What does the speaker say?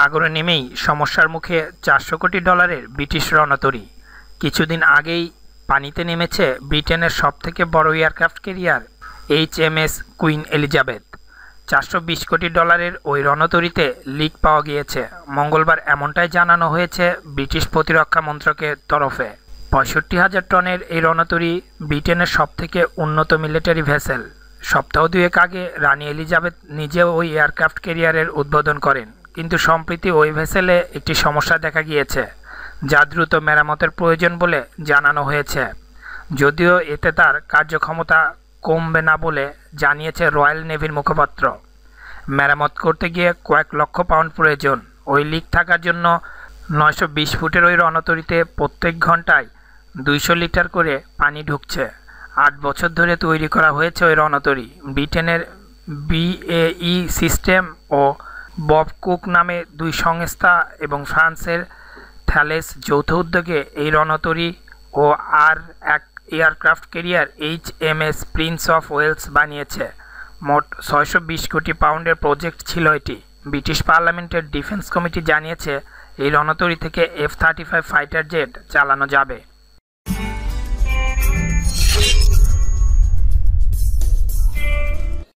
সাগরে নেমেই সমস্যার মুখে চারশো কোটি ডলারের ব্রিটিশ রণতরী কিছুদিন আগেই পানিতে নেমেছে ব্রিটেনের সবথেকে বড় aircraft carrier H M S Queen Elizabeth চারশো বিশ কোটি ডলারের ওই রণতরীতে লিক পাওয়া গিয়েছে মঙ্গলবার এমনটাই জানানো হয়েছে ব্রিটিশ প্রতিরক্ষা মন্ত্রকের তরফে পঁয়ষট্টি হাজার টনের এই রণতরী ব্রিটেনের সবথেকে উন্নত মিলিটারি ভেসেল সপ্তাহ দুয়েক আগে রানী এলিজাবেথ নিজেও ওই এয়ারক্রাফট কেরিয়ারের উদ্বোধন করেন কিন্তু সম্প্রতি ওই ভেসেলে একটি সমস্যা দেখা গিয়েছে যা দ্রুত মেরামতের প্রয়োজন বলে জানানো হয়েছে যদিও এতে তার কার্যক্ষমতা কমবে না বলে জানিয়েছে রয়্যাল নেভির মুখপাত্র মেরামত করতে গিয়ে কয়েক লক্ষ পাউন্ড প্রয়োজন ওই লিক থাকার জন্য নয়শো বিশ ফুটের ওই রণতরিতে প্রত্যেক ঘন্টায় দুইশো লিটার করে পানি ঢুকছে আট বছর ধরে তৈরি করা হয়েছে ওই রণতরি ব্রিটেনের বিএই সিস্টেম ও বব কুক নামে দুই সংস্থা এবং ফ্রান্সের থ্যালেস যৌথ উদ্যোগে এই রণতরী ও আর এক aircraft carrier H M S Prince of Wales বানিয়েছে মোট ছয়শো বিশ কোটি পাউন্ডের প্রজেক্ট ছিল এটি ব্রিটিশ পার্লামেন্টের ডিফেন্স কমিটি জানিয়েছে এই রণতরী থেকে F thirty five fighter jet চালানো যাবে